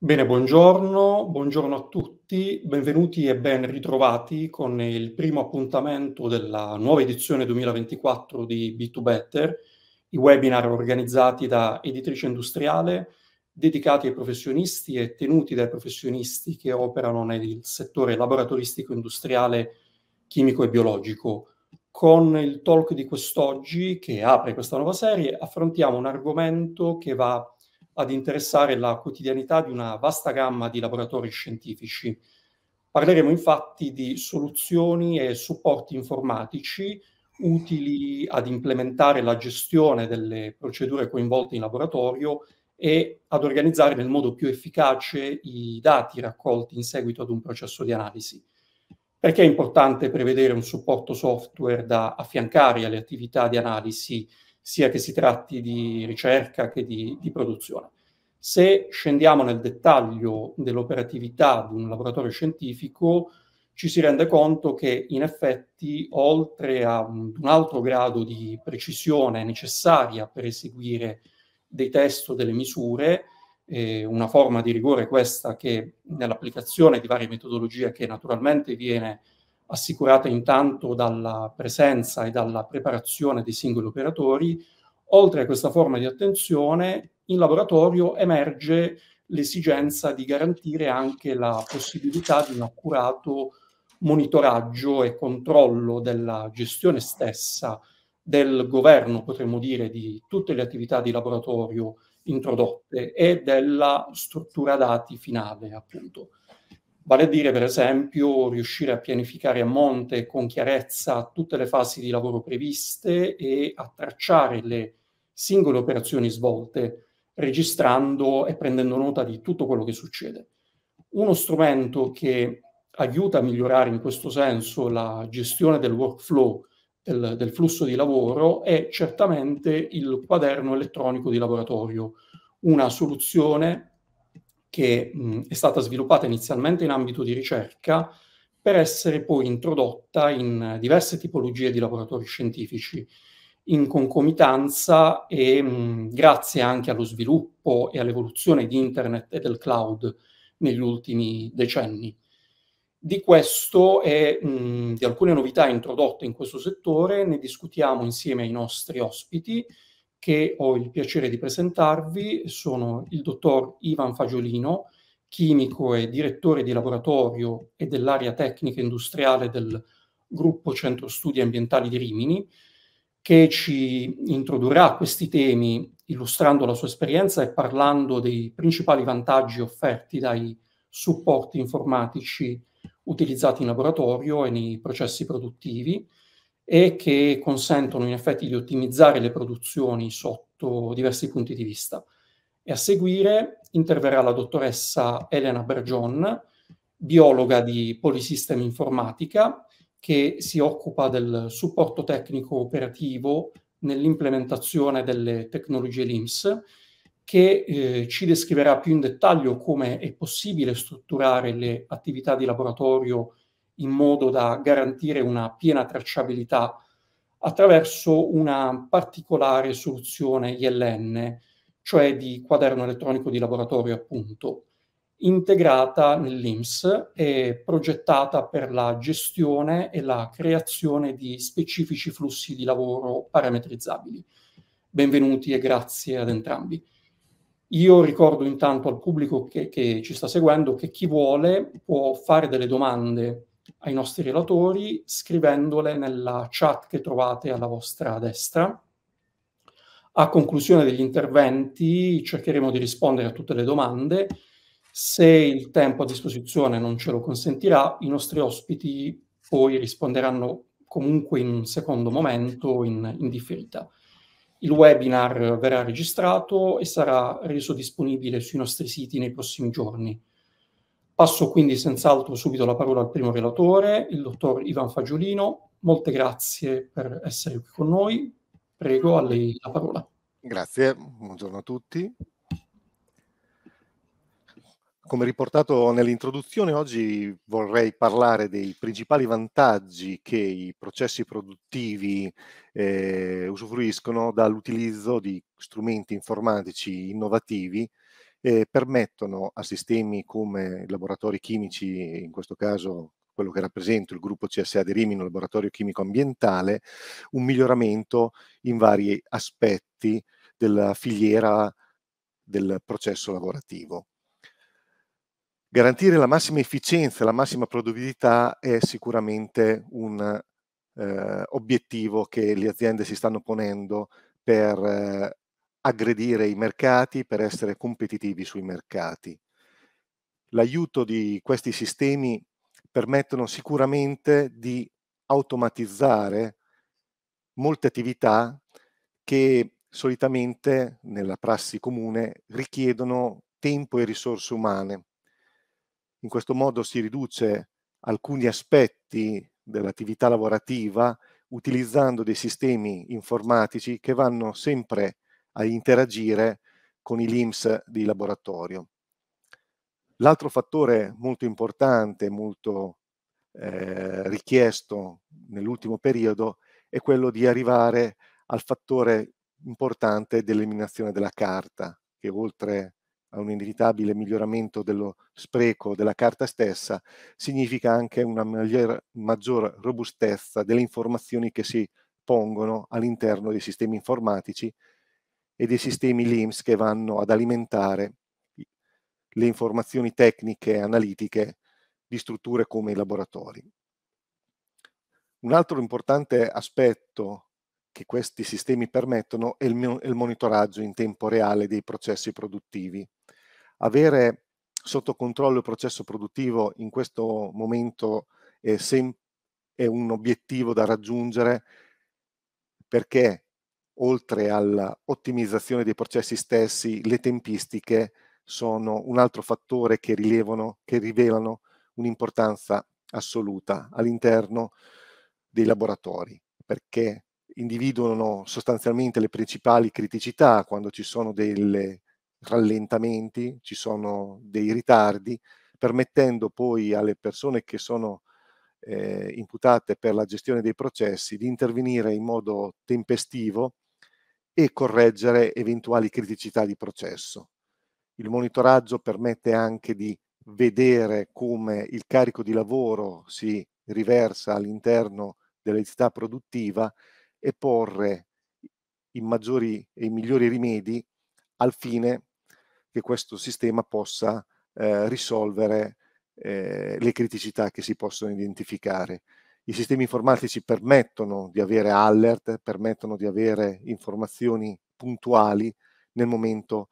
Bene, buongiorno, buongiorno a tutti, benvenuti e ben ritrovati con il primo appuntamento della nuova edizione 2024 di B2Better, i webinar organizzati da Editrice Industriale, dedicati ai professionisti e tenuti dai professionisti che operano nel settore laboratoristico industriale, chimico e biologico. Con il talk di quest'oggi, che apre questa nuova serie, affrontiamo un argomento che va a ad interessare la quotidianità di una vasta gamma di laboratori scientifici. Parleremo infatti di soluzioni e supporti informatici utili ad implementare la gestione delle procedure coinvolte in laboratorio e ad organizzare nel modo più efficace i dati raccolti in seguito ad un processo di analisi. Perché è importante prevedere un supporto software da affiancare alle attività di analisi sia che si tratti di ricerca che di, di produzione. Se scendiamo nel dettaglio dell'operatività di un laboratorio scientifico, ci si rende conto che in effetti, oltre a un, un altro grado di precisione necessaria per eseguire dei test o delle misure, eh, una forma di rigore questa che nell'applicazione di varie metodologie che naturalmente viene assicurata intanto dalla presenza e dalla preparazione dei singoli operatori, oltre a questa forma di attenzione, in laboratorio emerge l'esigenza di garantire anche la possibilità di un accurato monitoraggio e controllo della gestione stessa del governo, potremmo dire, di tutte le attività di laboratorio introdotte e della struttura dati finale, appunto. Vale a dire, per esempio, riuscire a pianificare a monte con chiarezza tutte le fasi di lavoro previste e a tracciare le singole operazioni svolte, registrando e prendendo nota di tutto quello che succede. Uno strumento che aiuta a migliorare in questo senso la gestione del workflow, del, del flusso di lavoro, è certamente il quaderno elettronico di laboratorio, una soluzione che mh, è stata sviluppata inizialmente in ambito di ricerca per essere poi introdotta in diverse tipologie di laboratori scientifici in concomitanza e mh, grazie anche allo sviluppo e all'evoluzione di internet e del cloud negli ultimi decenni. Di questo e mh, di alcune novità introdotte in questo settore ne discutiamo insieme ai nostri ospiti, che ho il piacere di presentarvi sono il dottor Ivan Fagiolino, chimico e direttore di laboratorio e dell'area tecnica industriale del gruppo Centro Studi Ambientali di Rimini, che ci introdurrà a questi temi illustrando la sua esperienza e parlando dei principali vantaggi offerti dai supporti informatici utilizzati in laboratorio e nei processi produttivi e che consentono in effetti di ottimizzare le produzioni sotto diversi punti di vista. E a seguire interverrà la dottoressa Elena Bergion, biologa di Polisystem Informatica, che si occupa del supporto tecnico operativo nell'implementazione delle tecnologie LIMS, che eh, ci descriverà più in dettaglio come è possibile strutturare le attività di laboratorio in modo da garantire una piena tracciabilità attraverso una particolare soluzione ILN, cioè di quaderno elettronico di laboratorio appunto, integrata nell'IMS e progettata per la gestione e la creazione di specifici flussi di lavoro parametrizzabili. Benvenuti e grazie ad entrambi. Io ricordo intanto al pubblico che, che ci sta seguendo che chi vuole può fare delle domande ai nostri relatori scrivendole nella chat che trovate alla vostra destra. A conclusione degli interventi cercheremo di rispondere a tutte le domande. Se il tempo a disposizione non ce lo consentirà, i nostri ospiti poi risponderanno comunque in un secondo momento in, in differita. Il webinar verrà registrato e sarà reso disponibile sui nostri siti nei prossimi giorni. Passo quindi senz'altro subito la parola al primo relatore, il dottor Ivan Fagiolino. Molte grazie per essere qui con noi. Prego, a lei la parola. Grazie, buongiorno a tutti. Come riportato nell'introduzione, oggi vorrei parlare dei principali vantaggi che i processi produttivi eh, usufruiscono dall'utilizzo di strumenti informatici innovativi eh, permettono a sistemi come laboratori chimici, in questo caso quello che rappresento, il gruppo CSA di Rimino, laboratorio chimico ambientale, un miglioramento in vari aspetti della filiera del processo lavorativo. Garantire la massima efficienza, la massima produttività è sicuramente un eh, obiettivo che le aziende si stanno ponendo per eh, aggredire i mercati, per essere competitivi sui mercati. L'aiuto di questi sistemi permettono sicuramente di automatizzare molte attività che solitamente nella prassi comune richiedono tempo e risorse umane. In questo modo si riduce alcuni aspetti dell'attività lavorativa utilizzando dei sistemi informatici che vanno sempre a a interagire con i LIMS di laboratorio. L'altro fattore molto importante, molto eh, richiesto nell'ultimo periodo, è quello di arrivare al fattore importante dell'eliminazione della carta, che oltre a un inevitabile miglioramento dello spreco della carta stessa, significa anche una maggior, maggior robustezza delle informazioni che si pongono all'interno dei sistemi informatici e dei sistemi LIMS che vanno ad alimentare le informazioni tecniche e analitiche di strutture come i laboratori. Un altro importante aspetto che questi sistemi permettono è il, monitoraggio in tempo reale dei processi produttivi. Avere sotto controllo il processo produttivo in questo momento è, è un obiettivo da raggiungere perché oltre all'ottimizzazione dei processi stessi, le tempistiche sono un altro fattore che, rilevano, che rivelano un'importanza assoluta all'interno dei laboratori, perché individuano sostanzialmente le principali criticità quando ci sono dei rallentamenti, ci sono dei ritardi, permettendo poi alle persone che sono eh, imputate per la gestione dei processi di intervenire in modo tempestivo e correggere eventuali criticità di processo. Il monitoraggio permette anche di vedere come il carico di lavoro si riversa all'interno dell'entità produttiva e porre i maggiori e i migliori rimedi al fine che questo sistema possa eh, risolvere eh, le criticità che si possono identificare i sistemi informatici permettono di avere alert, permettono di avere informazioni puntuali nel momento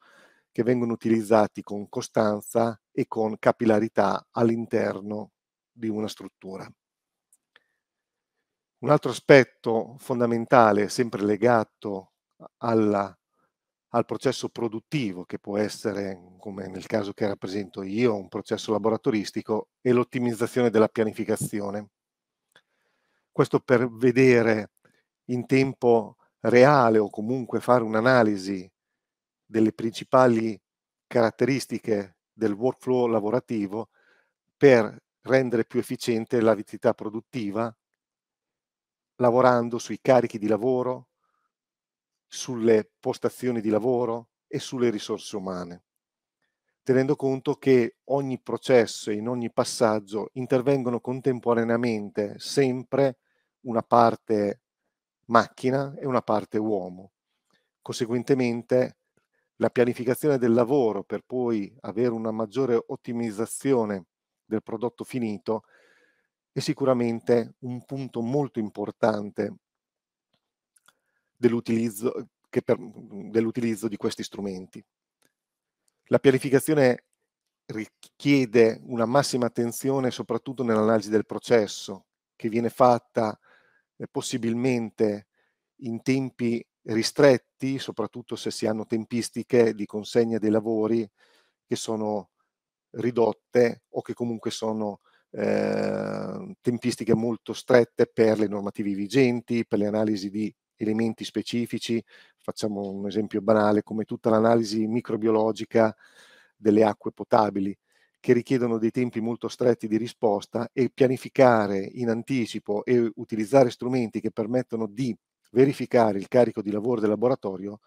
che vengono utilizzati con costanza e con capillarità all'interno di una struttura. Un altro aspetto fondamentale, sempre legato alla, al processo produttivo, che può essere, come nel caso che rappresento io, un processo laboratoristico, è l'ottimizzazione della pianificazione. Questo per vedere in tempo reale o comunque fare un'analisi delle principali caratteristiche del workflow lavorativo per rendere più efficiente l'attività produttiva lavorando sui carichi di lavoro, sulle postazioni di lavoro e sulle risorse umane, tenendo conto che ogni processo e in ogni passaggio intervengono contemporaneamente sempre una parte macchina e una parte uomo. Conseguentemente la pianificazione del lavoro per poi avere una maggiore ottimizzazione del prodotto finito è sicuramente un punto molto importante dell'utilizzo, per, dell'utilizzo di questi strumenti. La pianificazione richiede una massima attenzione soprattutto nell'analisi del processo che viene fatta eh, possibilmente in tempi ristretti, soprattutto se si hanno tempistiche di consegna dei lavori che sono ridotte o che comunque sono eh, tempistiche molto strette per le normative vigenti, per le analisi di elementi specifici. Facciamo un esempio banale come tutta l'analisi microbiologica delle acque potabili che richiedono dei tempi molto stretti di risposta e pianificare in anticipo e utilizzare strumenti che permettono di verificare il carico di lavoro del laboratorio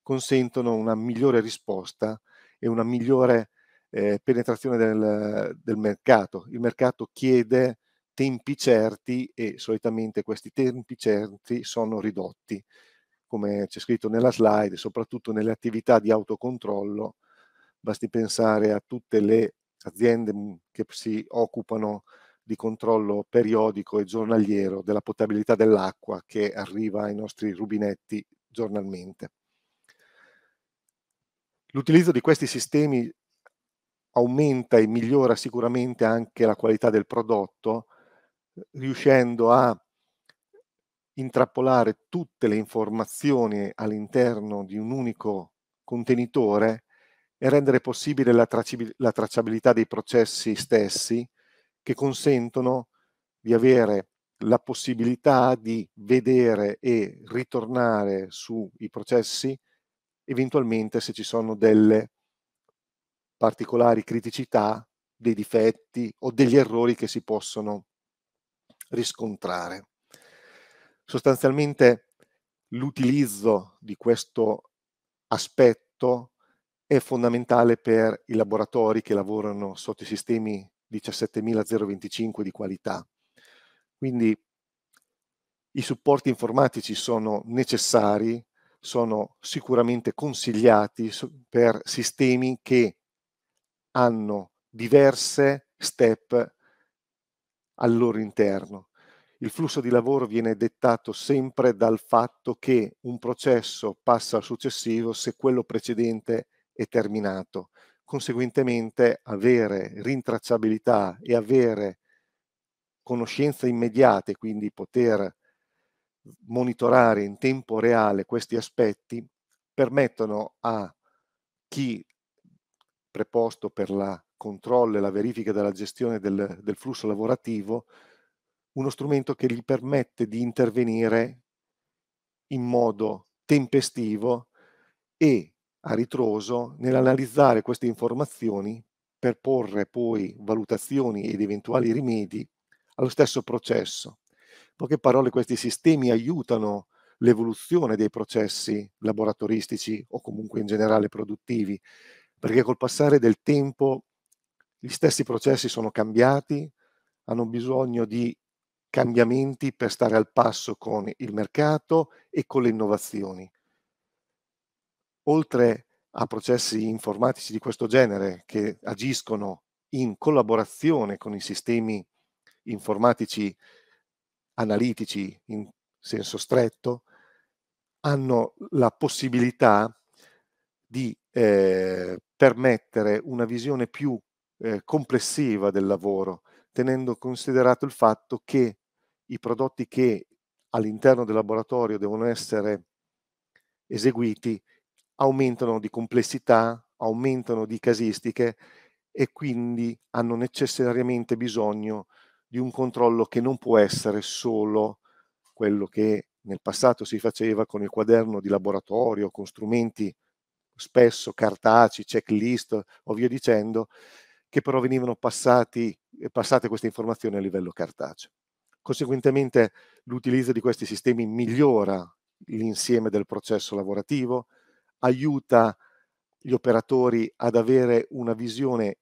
consentono una migliore risposta e una migliore eh, penetrazione del, del, mercato. Il mercato chiede tempi certi e solitamente questi tempi certi sono ridotti, come c'è scritto nella slide, soprattutto nelle attività di autocontrollo. Basti pensare a tutte le aziende mm, che si occupano di controllo periodico e giornaliero della potabilità dell'acqua che arriva ai nostri rubinetti giornalmente. L'utilizzo di questi sistemi aumenta e migliora sicuramente anche la qualità del prodotto, riuscendo a intrappolare tutte le informazioni all'interno di un unico contenitore e rendere possibile la, la tracciabilità dei processi stessi che consentono di avere la possibilità di vedere e ritornare sui processi eventualmente se ci sono delle particolari criticità, dei difetti o degli errori che si possono riscontrare. Sostanzialmente l'utilizzo di questo aspetto è fondamentale per i laboratori che lavorano sotto i sistemi 17.025 di qualità. Quindi i supporti informatici sono necessari, sono sicuramente consigliati per sistemi che hanno diverse step al loro interno. Il flusso di lavoro viene dettato sempre dal fatto che un processo passa al successivo se quello precedente e terminato. Conseguentemente avere rintracciabilità e avere conoscenza immediata e quindi poter monitorare in tempo reale questi aspetti permettono a chi preposto per la controllo e la verifica della gestione del, del flusso lavorativo uno strumento che gli permette di intervenire in modo tempestivo e a ritroso nell'analizzare queste informazioni per porre poi valutazioni ed eventuali rimedi allo stesso processo. In poche parole, questi sistemi aiutano l'evoluzione dei processi laboratoristici o comunque in generale produttivi, perché col passare del tempo gli stessi processi sono cambiati, hanno bisogno di cambiamenti per stare al passo con il mercato e con le innovazioni oltre a processi informatici di questo genere che agiscono in collaborazione con i sistemi informatici analitici in senso stretto, hanno la possibilità di eh, permettere una visione più eh, complessiva del lavoro, tenendo considerato il fatto che i prodotti che all'interno del laboratorio devono essere eseguiti aumentano di complessità, aumentano di casistiche e quindi hanno necessariamente bisogno di un controllo che non può essere solo quello che nel passato si faceva con il quaderno di laboratorio, con strumenti spesso cartacei, checklist o via dicendo, che però venivano passati, eh, passate queste informazioni a livello cartaceo. Conseguentemente l'utilizzo di questi sistemi migliora l'insieme del processo lavorativo, aiuta gli operatori ad avere una visione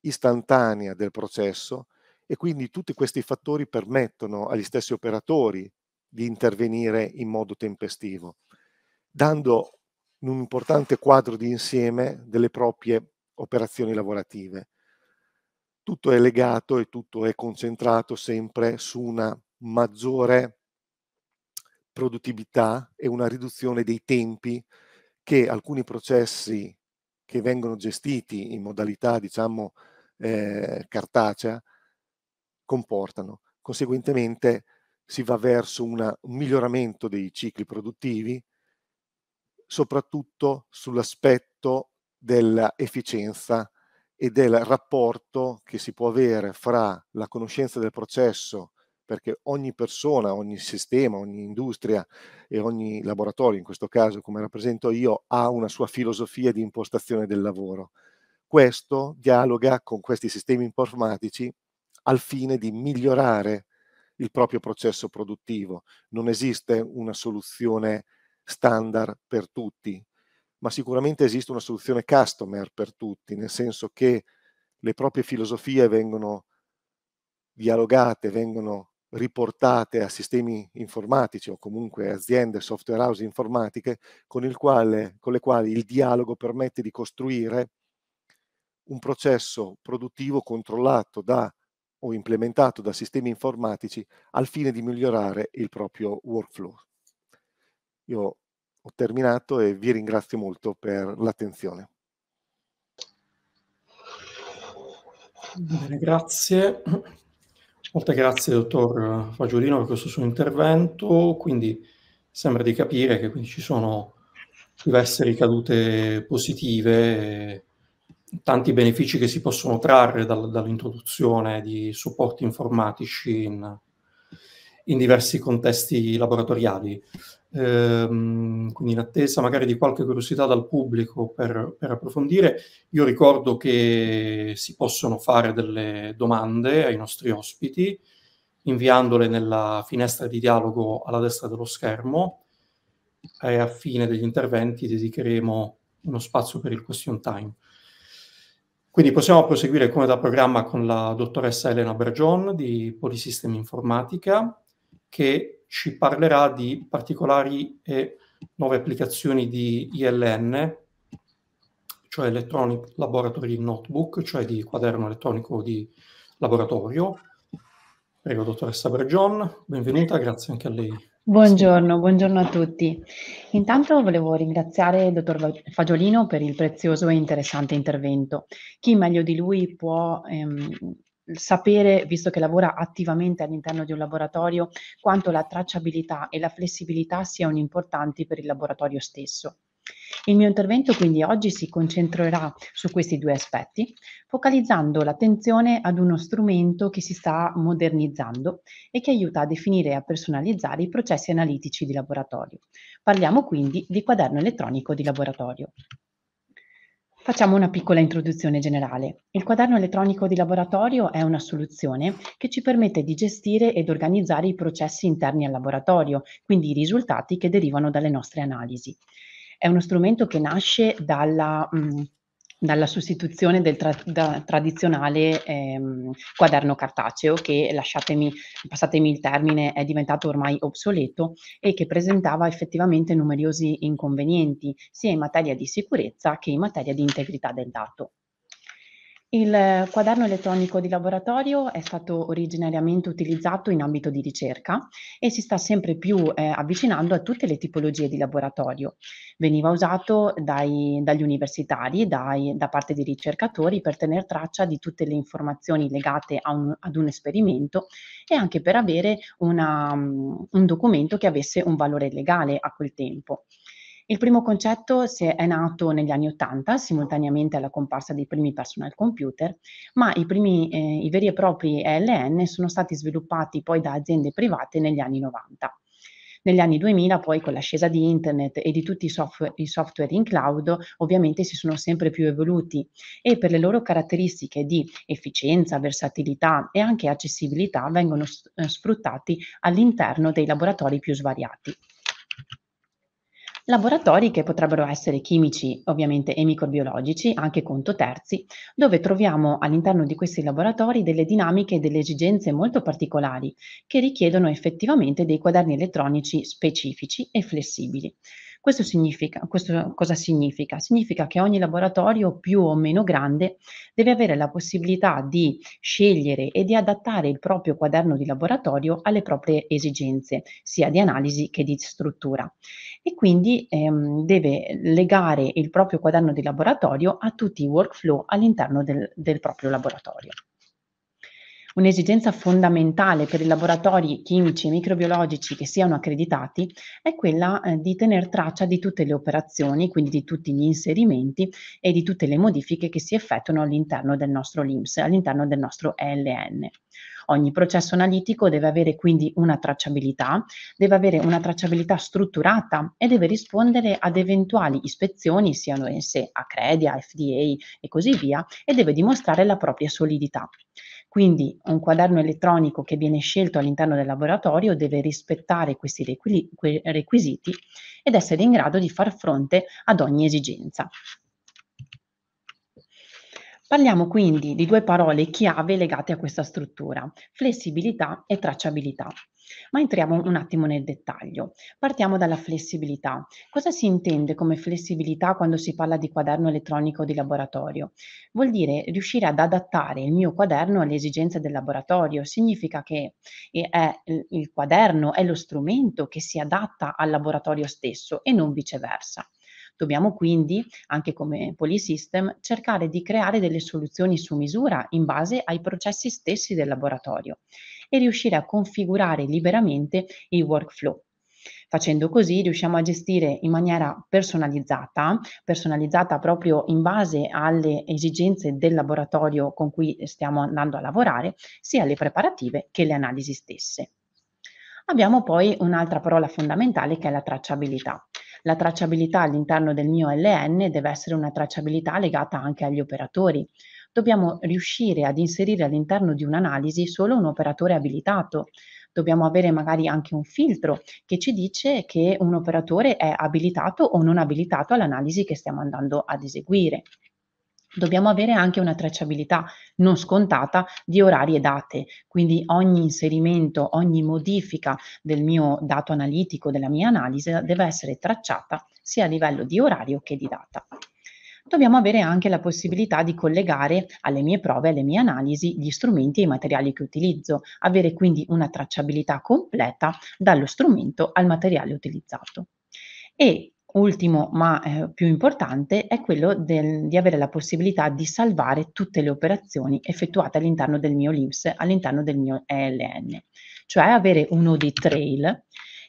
istantanea del processo e quindi tutti questi fattori permettono agli stessi operatori di intervenire in modo tempestivo, dando un importante quadro di insieme delle proprie operazioni lavorative. Tutto è legato e tutto è concentrato sempre su una maggiore produttività e una riduzione dei tempi che alcuni processi che vengono gestiti in modalità, diciamo, eh, cartacea comportano. Conseguentemente si va verso una, un miglioramento dei cicli produttivi, soprattutto sull'aspetto dell'efficienza e del rapporto che si può avere fra la conoscenza del processo perché ogni persona, ogni sistema, ogni industria e ogni laboratorio, in questo caso come rappresento io, ha una sua filosofia di impostazione del lavoro. Questo dialoga con questi sistemi informatici al fine di migliorare il proprio processo produttivo. Non esiste una soluzione standard per tutti, ma sicuramente esiste una soluzione customer per tutti, nel senso che le proprie filosofie vengono dialogate, vengono riportate a sistemi informatici o comunque aziende, software house informatiche con, quale, con le quali il dialogo permette di costruire un processo produttivo controllato da o implementato da sistemi informatici al fine di migliorare il proprio workflow. Io ho terminato e vi ringrazio molto per l'attenzione. Bene, grazie. Molte grazie, dottor Fagiolino, per questo suo intervento. Quindi sembra di capire che ci sono diverse ricadute positive, tanti benefici che si possono trarre dal, dall'introduzione di supporti informatici in, in diversi contesti laboratoriali. Ehm, quindi in attesa magari di qualche curiosità dal pubblico per, per, approfondire, io ricordo che si possono fare delle domande ai nostri ospiti inviandole nella finestra di dialogo alla destra dello schermo e a fine degli interventi dedicheremo uno spazio per il question time. Quindi possiamo proseguire come da programma con la dottoressa Elena Bergion di Polisistemi Informatica, che ci parlerà di particolari e nuove applicazioni di ILN, cioè Electronic Laboratory Notebook, cioè di quaderno elettronico di laboratorio. Prego, dottoressa Bergion, benvenuta, grazie anche a lei. Buongiorno, buongiorno a tutti. Intanto volevo ringraziare il dottor Fagiolino per il prezioso e interessante intervento. Chi meglio di lui può ehm, sapere, visto che lavora attivamente all'interno di un laboratorio, quanto la tracciabilità e la flessibilità siano importanti per il laboratorio stesso. Il mio intervento quindi oggi si concentrerà su questi due aspetti, focalizzando l'attenzione ad uno strumento che si sta modernizzando e che aiuta a definire e a personalizzare i processi analitici di laboratorio. Parliamo quindi di quaderno elettronico di laboratorio. Facciamo una piccola introduzione generale. Il quaderno elettronico di laboratorio è una soluzione che ci permette di gestire ed organizzare i processi interni al laboratorio, quindi i risultati che derivano dalle nostre analisi. È uno strumento che nasce dalla mh, mm, dalla sostituzione del tra- da, tradizionale ehm, quaderno cartaceo che, lasciatemi, passatemi il termine, è diventato ormai obsoleto e che presentava effettivamente numerosi inconvenienti sia in materia di sicurezza che in materia di integrità del dato. Il quaderno elettronico di laboratorio è stato originariamente utilizzato in ambito di ricerca e si sta sempre più eh, avvicinando a tutte le tipologie di laboratorio. Veniva usato dai, dagli universitari, dai, da parte dei ricercatori per tenere traccia di tutte le informazioni legate un, ad un esperimento e anche per avere una, mm, un documento che avesse un valore legale a quel tempo. Il primo concetto è nato negli anni Ottanta, simultaneamente alla comparsa dei primi personal computer, ma i, primi, eh, i veri e propri ELN sono stati sviluppati poi da aziende private negli anni 90. Negli anni 2000 poi con l'ascesa di internet e di tutti i, soft- i, software in cloud ovviamente si sono sempre più evoluti e per le loro caratteristiche di efficienza, versatilità e anche accessibilità vengono s- eh, sfruttati all'interno dei laboratori più svariati. Laboratori che potrebbero essere chimici, ovviamente, e microbiologici, anche conto terzi, dove troviamo all'interno di questi laboratori delle dinamiche e delle esigenze molto particolari che richiedono effettivamente dei quaderni elettronici specifici e flessibili. Questo, significa, questo cosa significa? Significa che ogni laboratorio più o meno grande deve avere la possibilità di scegliere e di adattare il proprio quaderno di laboratorio alle proprie esigenze, sia di analisi che di struttura. E quindi ehm, deve legare il proprio quaderno di laboratorio a tutti i workflow all'interno del, del proprio laboratorio. Un'esigenza fondamentale per i laboratori chimici e microbiologici che siano accreditati è quella eh, di tener traccia di tutte le operazioni, quindi di tutti gli inserimenti e di tutte le modifiche che si effettuano all'interno del nostro LIMS, all'interno del nostro ELN. Ogni processo analitico deve avere quindi una tracciabilità, deve avere una tracciabilità strutturata e deve rispondere ad eventuali ispezioni, siano esse Acredia, FDA e così via, e deve dimostrare la propria solidità. Quindi un quaderno elettronico che viene scelto all'interno del laboratorio deve rispettare questi requisiti ed essere in grado di far fronte ad ogni esigenza. Parliamo quindi di due parole chiave legate a questa struttura, flessibilità e tracciabilità. Ma entriamo un attimo nel dettaglio. Partiamo dalla flessibilità. Cosa si intende come flessibilità quando si parla di quaderno elettronico di laboratorio? Vuol dire riuscire ad adattare il mio quaderno alle esigenze del laboratorio. Significa che è il quaderno è lo strumento che si adatta al laboratorio stesso e non viceversa. Dobbiamo quindi, anche come Polysystem, cercare di creare delle soluzioni su misura in base ai processi stessi del laboratorio e riuscire a configurare liberamente i workflow. Facendo così riusciamo a gestire in maniera personalizzata, personalizzata proprio in base alle esigenze del laboratorio con cui stiamo andando a lavorare, sia le preparative che le analisi stesse. Abbiamo poi un'altra parola fondamentale che è la tracciabilità. La tracciabilità all'interno del mio LN deve essere una tracciabilità legata anche agli operatori, dobbiamo riuscire ad inserire all'interno di un'analisi solo un operatore abilitato. Dobbiamo avere magari anche un filtro che ci dice che un operatore è abilitato o non abilitato all'analisi che stiamo andando ad eseguire. Dobbiamo avere anche una tracciabilità non scontata di orari e date, quindi ogni inserimento, ogni modifica del mio dato analitico, della mia analisi, deve essere tracciata sia a livello di orario che di data dobbiamo avere anche la possibilità di collegare alle mie prove, alle mie analisi, gli strumenti e i materiali che utilizzo, avere quindi una tracciabilità completa dallo strumento al materiale utilizzato. E ultimo ma eh, più importante è quello del, di avere la possibilità di salvare tutte le operazioni effettuate all'interno del mio LIMS, all'interno del mio ELN, cioè avere un audit trail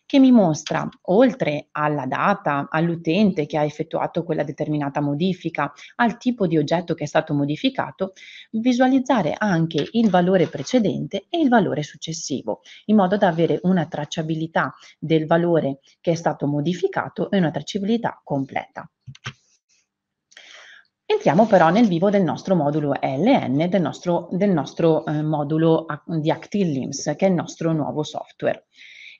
che mi mostra, oltre alla data, all'utente che ha effettuato quella determinata modifica, al tipo di oggetto che è stato modificato, visualizzare anche il valore precedente e il valore successivo, in modo da avere una tracciabilità del valore che è stato modificato e una tracciabilità completa. Entriamo però nel vivo del nostro modulo LN, del nostro, del nostro eh, modulo di Active Limbs, che è il nostro nuovo software.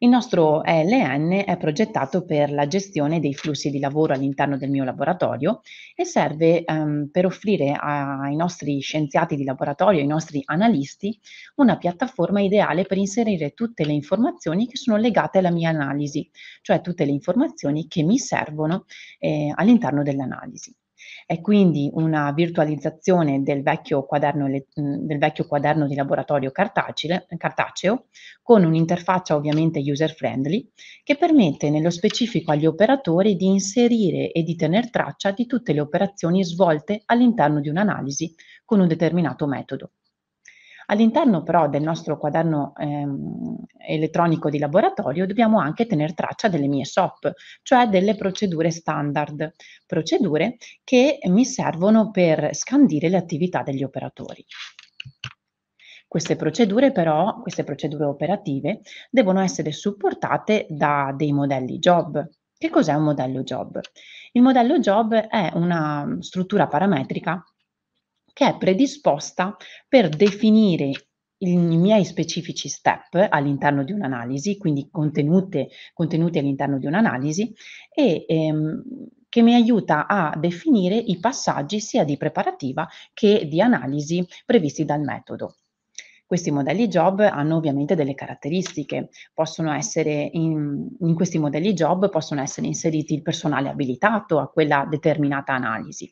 Il nostro ELN è progettato per la gestione dei flussi di lavoro all'interno del mio laboratorio e serve ehm, per offrire ai nostri scienziati di laboratorio, ai nostri analisti, una piattaforma ideale per inserire tutte le informazioni che sono legate alla mia analisi, cioè tutte le informazioni che mi servono eh, all'interno dell'analisi. È quindi una virtualizzazione del vecchio quaderno, mm, del vecchio quaderno di laboratorio cartaceo con un'interfaccia ovviamente user friendly che permette nello specifico agli operatori di inserire e di tener traccia di tutte le operazioni svolte all'interno di un'analisi con un determinato metodo. All'interno però del nostro quaderno ehm, elettronico di laboratorio dobbiamo anche tenere traccia delle mie SOP, cioè delle procedure standard, procedure che mi servono per scandire le attività degli operatori. Queste procedure però, queste procedure operative, devono essere supportate da dei modelli job. Che cos'è un modello job? Il modello job è una struttura parametrica che è predisposta per definire i miei specifici step all'interno di un'analisi, quindi contenuti all'interno di un'analisi, e ehm, che mi aiuta a definire i passaggi sia di preparativa che di analisi previsti dal metodo. Questi modelli job hanno ovviamente delle caratteristiche, possono essere in, in questi modelli job possono essere inseriti il personale abilitato a quella determinata analisi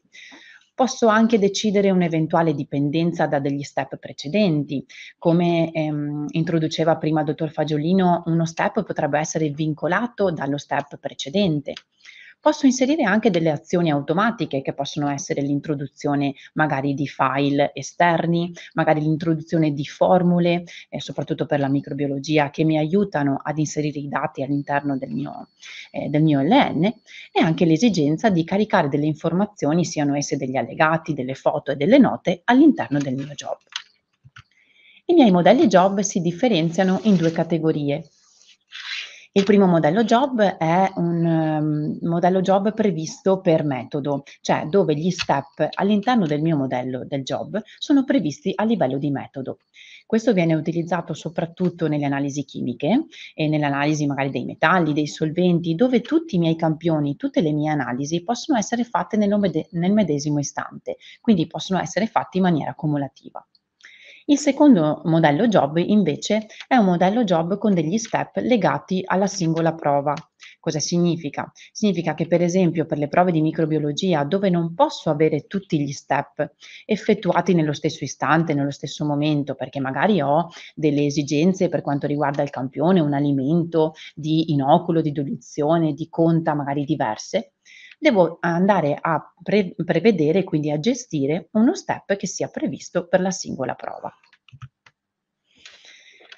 posso anche decidere un'eventuale dipendenza da degli step precedenti. Come ehm, introduceva prima il dottor Fagiolino, uno step potrebbe essere vincolato dallo step precedente posso inserire anche delle azioni automatiche che possono essere l'introduzione magari di file esterni, magari l'introduzione di formule, eh, soprattutto per la microbiologia, che mi aiutano ad inserire i dati all'interno del mio, eh, del mio LN e anche l'esigenza di caricare delle informazioni, siano esse degli allegati, delle foto e delle note, all'interno del mio job. I miei modelli job si differenziano in due categorie, il primo modello job è un um, modello job previsto per metodo, cioè dove gli step all'interno del mio modello del job sono previsti a livello di metodo. Questo viene utilizzato soprattutto nelle analisi chimiche e nell'analisi magari dei metalli, dei solventi, dove tutti i miei campioni, tutte le mie analisi possono essere fatte nel medesimo istante, quindi possono essere fatte in maniera cumulativa. Il secondo modello job invece è un modello job con degli step legati alla singola prova. Cosa significa? Significa che per esempio per le prove di microbiologia dove non posso avere tutti gli step effettuati nello stesso istante, nello stesso momento, perché magari ho delle esigenze per quanto riguarda il campione, un alimento di inoculo, di diluzione, di conta magari diverse, devo andare a pre- prevedere, quindi a gestire uno step che sia previsto per la singola prova.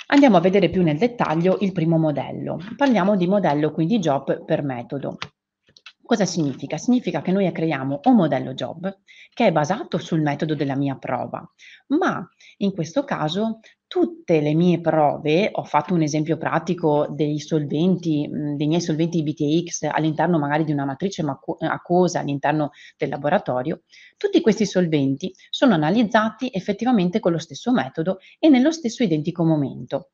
Andiamo a vedere più nel dettaglio il primo modello. Parliamo di modello quindi job per metodo. Cosa significa? Significa che noi creiamo un modello job che è basato sul metodo della mia prova, ma in questo caso tutte le mie prove, ho fatto un esempio pratico dei solventi, mhmm, dei miei solventi BTX all'interno magari di una matrice acquosa all'interno del laboratorio, tutti questi solventi sono analizzati effettivamente con lo stesso metodo e nello stesso identico momento.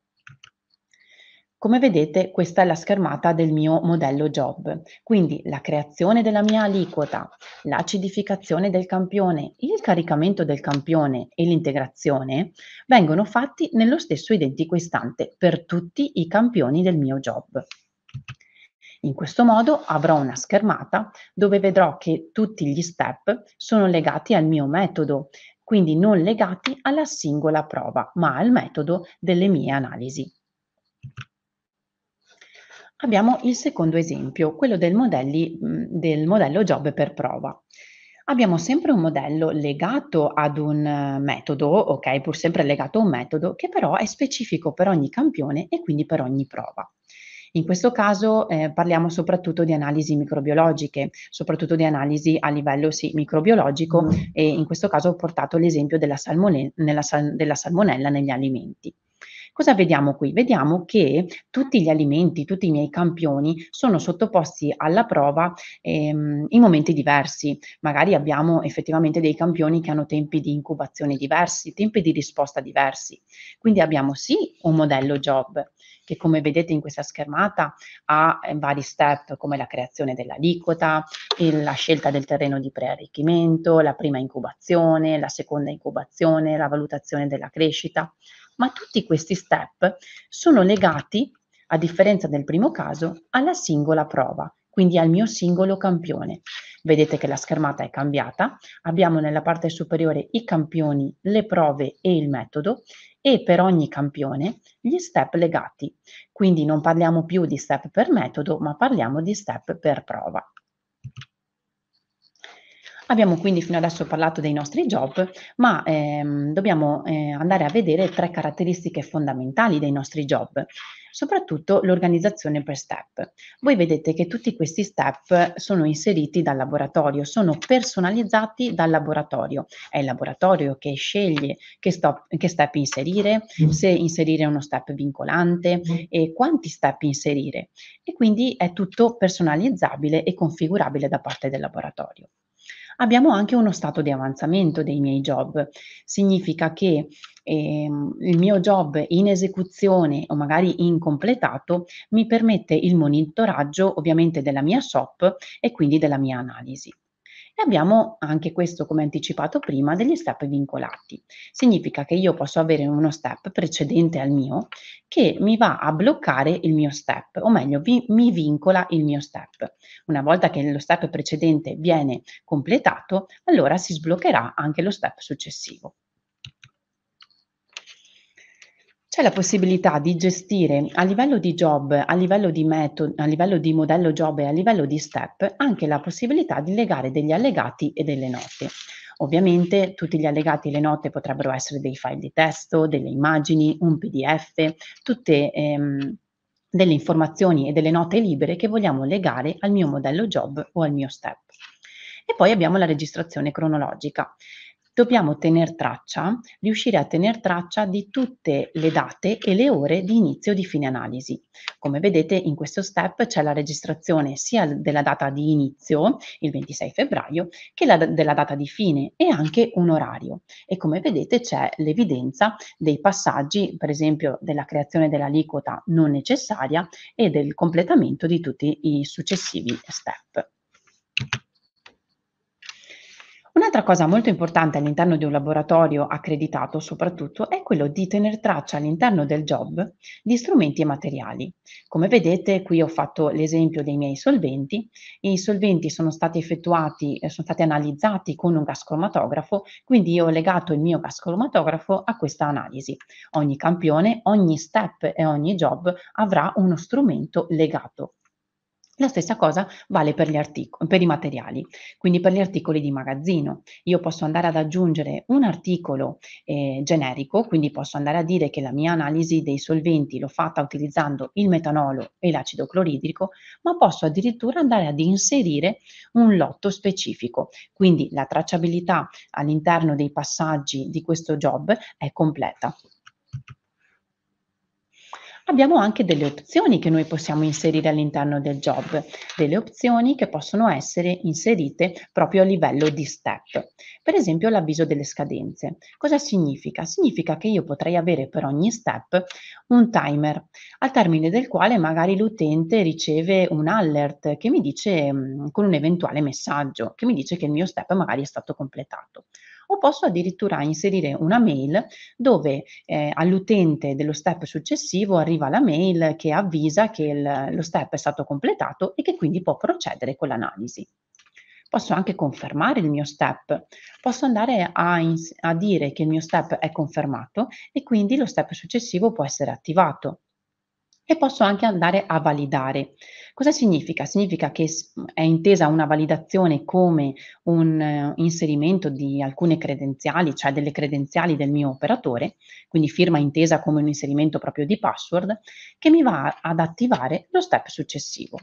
Come vedete questa è la schermata del mio modello job, quindi la creazione della mia aliquota, l'acidificazione del campione, il caricamento del campione e l'integrazione vengono fatti nello stesso identico istante per tutti i campioni del mio job. In questo modo avrò una schermata dove vedrò che tutti gli step sono legati al mio metodo, quindi non legati alla singola prova, ma al metodo delle mie analisi. Abbiamo il secondo esempio, quello del, modelli, del, modello job per prova. Abbiamo sempre un modello legato ad un eh, metodo, ok, pur sempre legato a un metodo, che però è specifico per ogni campione e quindi per ogni prova. In questo caso eh, parliamo soprattutto di analisi microbiologiche, soprattutto di analisi a livello sì, microbiologico mm. e in questo caso ho portato l'esempio della, salmone, sal, della salmonella negli alimenti. Cosa vediamo qui? Vediamo che tutti gli alimenti, tutti i miei campioni sono sottoposti alla prova ehm, in momenti diversi. Magari abbiamo effettivamente dei campioni che hanno tempi di incubazione diversi, tempi di risposta diversi. Quindi abbiamo sì un modello job che come vedete in questa schermata ha eh, vari step come la creazione dell'aliquota, la scelta del terreno di prearricchimento, la prima incubazione, la seconda incubazione, la valutazione della crescita ma tutti questi step sono legati, a differenza del primo caso, alla singola prova, quindi al mio singolo campione. Vedete che la schermata è cambiata, abbiamo nella parte superiore i campioni, le prove e il metodo e per ogni campione gli step legati. Quindi non parliamo più di step per metodo, ma parliamo di step per prova. Abbiamo quindi fino adesso parlato dei nostri job, ma ehm, dobbiamo eh, andare a vedere tre caratteristiche fondamentali dei nostri job, soprattutto l'organizzazione per step. Voi vedete che tutti questi step sono inseriti dal laboratorio, sono personalizzati dal laboratorio. È il laboratorio che sceglie che, stop, che step inserire, mm. se inserire uno step vincolante mm. e quanti step inserire. E quindi è tutto personalizzabile e configurabile da parte del laboratorio abbiamo anche uno stato di avanzamento dei miei job. Significa che ehm, il mio job in esecuzione o magari incompletato mi permette il monitoraggio ovviamente della mia shop e quindi della mia analisi. E abbiamo anche questo, come anticipato prima, degli step vincolati. Significa che io posso avere uno step precedente al mio che mi va a bloccare il mio step, o meglio, vi, mi vincola il mio step. Una volta che lo step precedente viene completato, allora si sbloccherà anche lo step successivo. C'è la possibilità di gestire a livello di job, a livello di metodo, a livello di modello job e a livello di step anche la possibilità di legare degli allegati e delle note. Ovviamente tutti gli allegati e le note potrebbero essere dei file di testo, delle immagini, un PDF, tutte ehm, delle informazioni e delle note libere che vogliamo legare al mio modello job o al mio step. E poi abbiamo la registrazione cronologica dobbiamo tener traccia, riuscire a tener traccia di tutte le date e le ore di inizio e di fine analisi. Come vedete in questo step c'è la registrazione sia della data di inizio, il 26 febbraio, che la, della data di fine e anche un orario. E come vedete c'è l'evidenza dei passaggi, per esempio della creazione dell'aliquota non necessaria e del completamento di tutti i successivi step. Un'altra cosa molto importante all'interno di un laboratorio accreditato soprattutto è quello di tener traccia all'interno del job di strumenti e materiali. Come vedete qui ho fatto l'esempio dei miei solventi. I solventi sono stati effettuati, eh, sono stati analizzati con un gas cromatografo, quindi io ho legato il mio gas cromatografo a questa analisi. Ogni campione, ogni step e ogni job avrà uno strumento legato la stessa cosa vale per, gli articoli, per i materiali, quindi per gli articoli di magazzino. Io posso andare ad aggiungere un articolo eh, generico, quindi posso andare a dire che la mia analisi dei solventi l'ho fatta utilizzando il metanolo e l'acido cloridrico, ma posso addirittura andare ad inserire un lotto specifico. Quindi la tracciabilità all'interno dei passaggi di questo job è completa abbiamo anche delle opzioni che noi possiamo inserire all'interno del job, delle opzioni che possono essere inserite proprio a livello di step. Per esempio l'avviso delle scadenze. Cosa significa? Significa che io potrei avere per ogni step un timer, al termine del quale magari l'utente riceve un alert che mi dice mm, con un eventuale messaggio, che mi dice che il mio step magari è stato completato o posso addirittura inserire una mail dove eh, all'utente dello step successivo arriva la mail che avvisa che il, lo step è stato completato e che quindi può procedere con l'analisi posso anche confermare il mio step, posso andare a, a, dire che il mio step è confermato e quindi lo step successivo può essere attivato e posso anche andare a validare. Cosa significa? Significa che mhmm, è intesa una validazione come un eh, inserimento di alcune credenziali, cioè delle credenziali del mio operatore, quindi firma intesa come un inserimento proprio di password, che mi va ad attivare lo step successivo.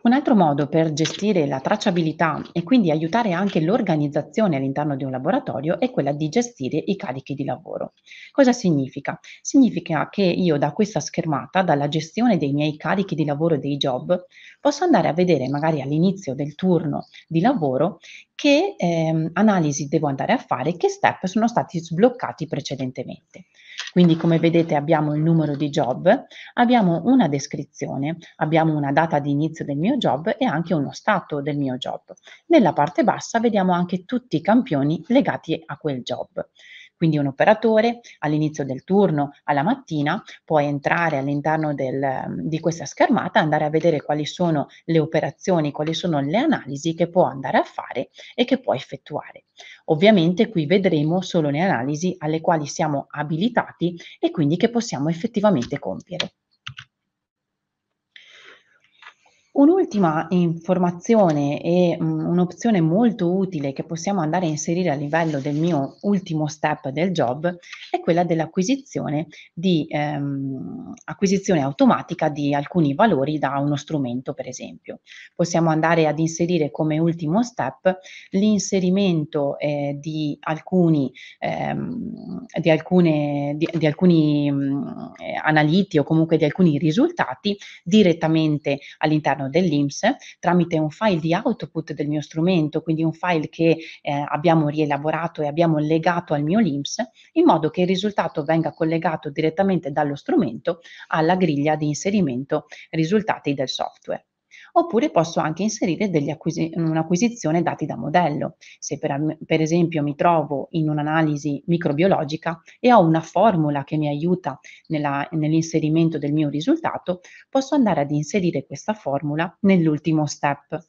Un altro modo per gestire la tracciabilità e quindi aiutare anche l'organizzazione all'interno di un laboratorio è quella di gestire i carichi di lavoro. Cosa significa? Significa che io da questa schermata, dalla gestione dei miei carichi di lavoro e dei job, posso andare a vedere magari all'inizio del turno di lavoro che ehm, analisi devo andare a fare, che step sono stati sbloccati precedentemente. Quindi come vedete abbiamo il numero di job, abbiamo una descrizione, abbiamo una data di inizio del mio job e anche uno stato del mio job. Nella parte bassa vediamo anche tutti i campioni legati a quel job. Quindi un operatore all'inizio del turno, alla mattina, può entrare all'interno del, ehm, di questa schermata, andare a vedere quali sono le operazioni, quali sono le analisi che può andare a fare e che può effettuare. Ovviamente qui vedremo solo le analisi alle quali siamo abilitati e quindi che possiamo effettivamente compiere. Un'ultima informazione e mm, un'opzione molto utile che possiamo andare a inserire a livello del mio ultimo step del job è quella dell'acquisizione di ehm, acquisizione automatica di alcuni valori da uno strumento, per esempio. Possiamo andare ad inserire come ultimo step l'inserimento eh, di alcuni, ehm, di alcune, di, di alcuni mm, eh, analiti o comunque di alcuni risultati direttamente all'interno dell'IMS tramite un file di output del mio strumento, quindi un file che eh, abbiamo rielaborato e abbiamo legato al mio LIMS, in modo che il risultato venga collegato direttamente dallo strumento alla griglia di inserimento risultati del software oppure posso anche inserire acquisi- un'acquisizione dati da modello. Se per, per esempio mi trovo in un'analisi microbiologica e ho una formula che mi aiuta nella, nell'inserimento del mio risultato, posso andare ad inserire questa formula nell'ultimo step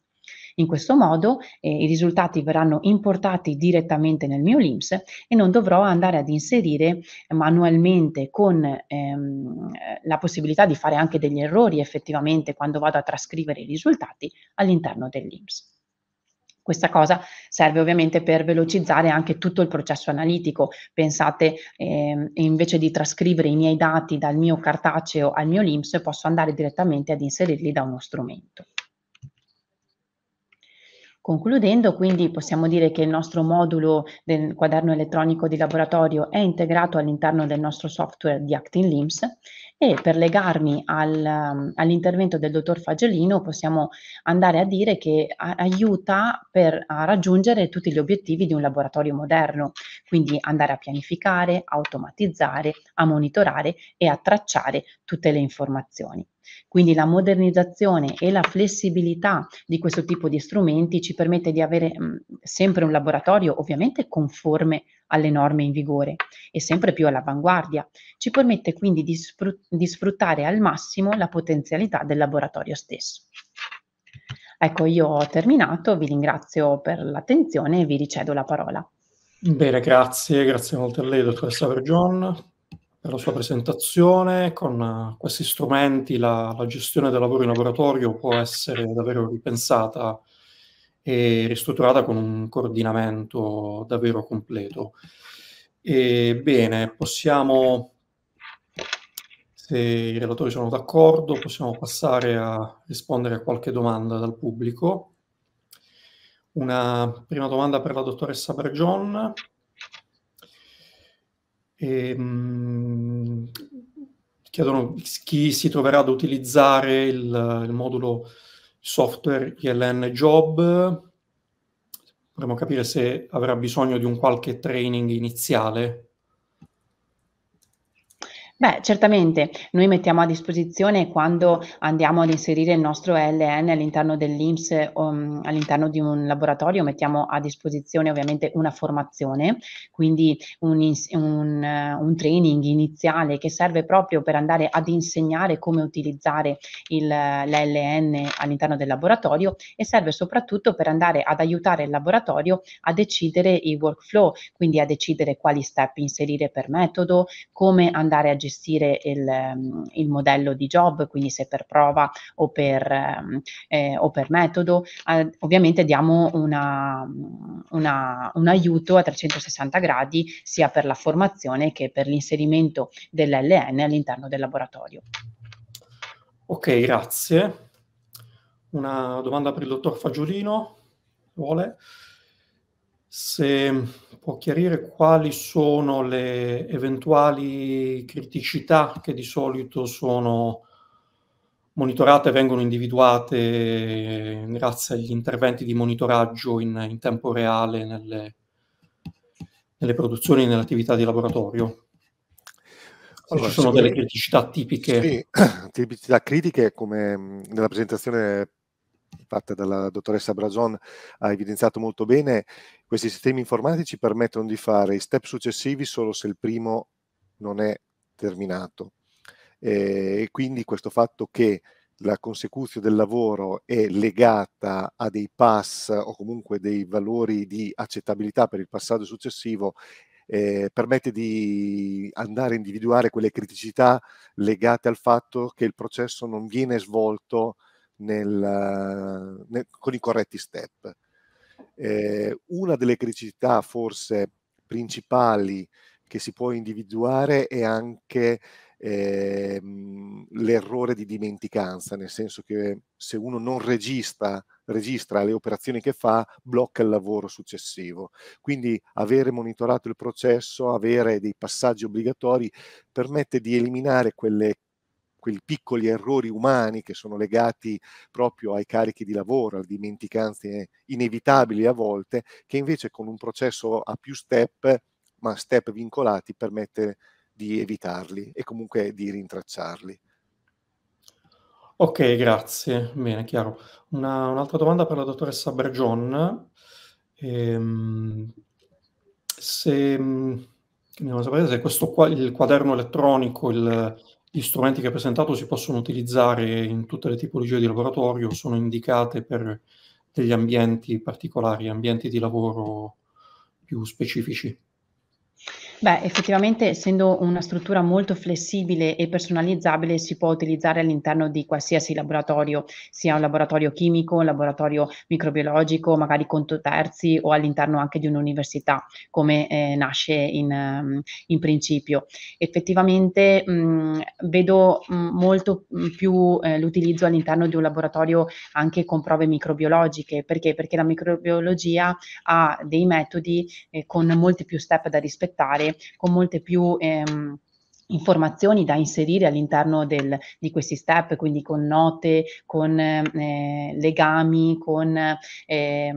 in questo modo eh, i risultati verranno importati direttamente nel mio LIMS e non dovrò andare ad inserire manualmente con ehm, la possibilità di fare anche degli errori effettivamente quando vado a trascrivere i risultati all'interno dell'IMS. Questa cosa serve ovviamente per velocizzare anche tutto il processo analitico. Pensate, eh, invece di trascrivere i miei dati dal mio cartaceo al mio LIMS, posso andare direttamente ad inserirli da uno strumento. Concludendo, quindi possiamo dire che il nostro modulo del quaderno elettronico di laboratorio è integrato all'interno del nostro software di Actin Limbs e per legarmi al, all'intervento del dottor Fagiolino possiamo andare a dire che a, aiuta per raggiungere tutti gli obiettivi di un laboratorio moderno, quindi andare a pianificare, automatizzare, a monitorare e a tracciare tutte le informazioni. Quindi la modernizzazione e la flessibilità di questo tipo di strumenti ci permette di avere mm, sempre un laboratorio ovviamente conforme alle norme in vigore e sempre più all'avanguardia. Ci permette quindi di, sprut- di sfruttare al massimo la potenzialità del laboratorio stesso. Ecco, io ho terminato, vi ringrazio per l'attenzione e vi ricedo la parola. Bene, grazie, grazie molto a lei, dottoressa Vergion per la sua presentazione. Con eh, questi strumenti la, la gestione del lavoro in laboratorio può essere davvero ripensata e ristrutturata con un coordinamento davvero completo. E, bene, possiamo, se i relatori sono d'accordo, possiamo passare a rispondere a qualche domanda dal pubblico. Una prima domanda per la dottoressa Bergion. E, ehm, mh, chiedono chi si troverà ad utilizzare il, il modulo software ILN Job. Vorremmo capire se avrà bisogno di un qualche training iniziale Beh, certamente, noi mettiamo a disposizione quando andiamo ad inserire il nostro LN all'interno dell'INPS, o, um, all'interno di un laboratorio, mettiamo a disposizione ovviamente una formazione, quindi un un uh, un training iniziale che serve proprio per andare ad insegnare come utilizzare il l'ELN all'interno del laboratorio e serve soprattutto per andare ad aiutare il laboratorio a decidere i workflow, quindi a decidere quali step inserire per metodo, come andare a gestire gestire il, ehm, il, modello di job, quindi se per prova o per, ehm, eh, o per metodo. Eh, ovviamente diamo una, una, un aiuto a 360 gradi sia per la formazione che per l'inserimento dell'LN all'interno del laboratorio. Ok, grazie. Una domanda per il dottor Fagiolino, vuole. Se può chiarire quali sono le eventuali criticità che di solito sono monitorate e vengono individuate eh, grazie agli interventi di monitoraggio in, in tempo reale nelle, nelle produzioni e nell'attività di laboratorio? Allora, ci sono delle criticità tipiche. Sì, criticità critiche, come mm, nella presentazione fatta dalla dottoressa Brazon ha evidenziato molto bene, questi sistemi informatici permettono di fare i step successivi solo se il primo non è terminato. E quindi questo fatto che la consecuzione del lavoro è legata a dei pass o comunque dei valori di accettabilità per il passaggio successivo eh, permette di andare a individuare quelle criticità legate al fatto che il processo non viene svolto nel, nel, con i corretti step. Eh, una delle criticità forse principali che si può individuare è anche eh, l'errore di dimenticanza, nel senso che se uno non registra, registra, le operazioni che fa, blocca il lavoro successivo. Quindi avere monitorato il processo, avere dei passaggi obbligatori permette di eliminare quelle quei piccoli errori umani che sono legati proprio ai carichi di lavoro, alle dimenticanze inevitabili a volte, che invece con un processo a più step, ma step vincolati, permette di evitarli e comunque di rintracciarli. Ok, grazie. Bene, chiaro. Una, un'altra domanda per la dottoressa Bergion. Ehm, se, mm, se questo qua, il quaderno elettronico, il, gli strumenti che ho presentato si possono utilizzare in tutte le tipologie di laboratorio, sono indicate per degli ambienti particolari, ambienti di lavoro più specifici. Beh, effettivamente, essendo una struttura molto flessibile e personalizzabile, si può utilizzare all'interno di qualsiasi laboratorio, sia un laboratorio chimico, un laboratorio microbiologico, magari conto terzi o all'interno anche di un'università, come eh, nasce in, mm, in, principio. Effettivamente mh, mm, vedo mh, mm, molto più eh, l'utilizzo all'interno di un laboratorio anche con prove microbiologiche, perché? Perché la microbiologia ha dei metodi eh, con molti più step da rispettare con molte più ehm, informazioni da inserire all'interno del, di questi step, quindi con note, con eh, legami, con eh,